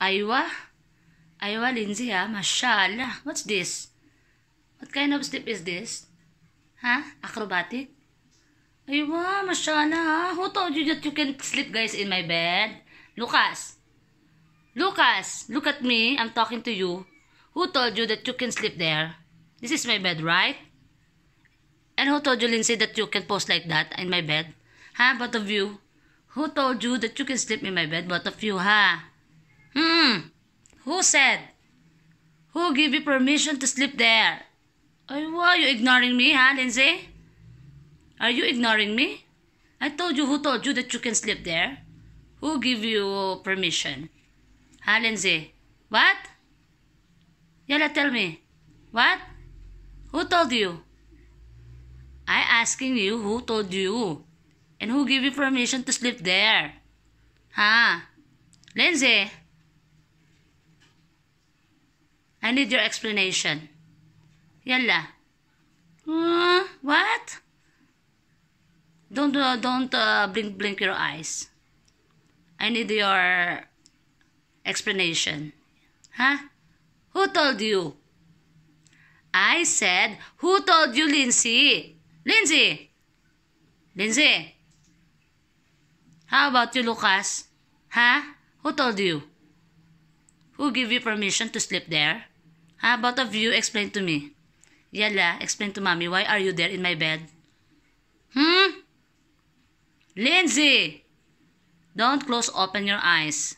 Aywa? Aywa, Lindsay, ha? Mashallah. What's this? What kind of step is this? Huh? Acrobatic? Aywa, mashallah, ha? Who told you that you can sleep, guys, in my bed? Lucas! Lucas! Look at me. I'm talking to you. Who told you that you can sleep there? This is my bed, right? And who told you, Lindsay, that you can post like that in my bed? Huh, both of you? Who told you that you can sleep in my bed? Both of you, huh? Hmm. Who said? Who gave you permission to sleep there? why are you ignoring me, huh, Lindsay? Are you ignoring me? I told you who told you that you can sleep there. Who gave you permission? Huh, Lindsay? What? Yala, tell me. What? Who told you? I asking you who told you and who gave you permission to sleep there. Huh? Lindsay? I need your explanation. Yalla. Uh, what? Don't uh, don't uh, blink blink your eyes. I need your explanation. Huh? Who told you? I said, who told you, Lindsay? Lindsay! Lindsay! How about you, Lucas? Huh? Who told you? Who gave you permission to sleep there? How about of you explain to me? Yala, explain to mommy why are you there in my bed? Hmm? Lindsay! Don't close open your eyes.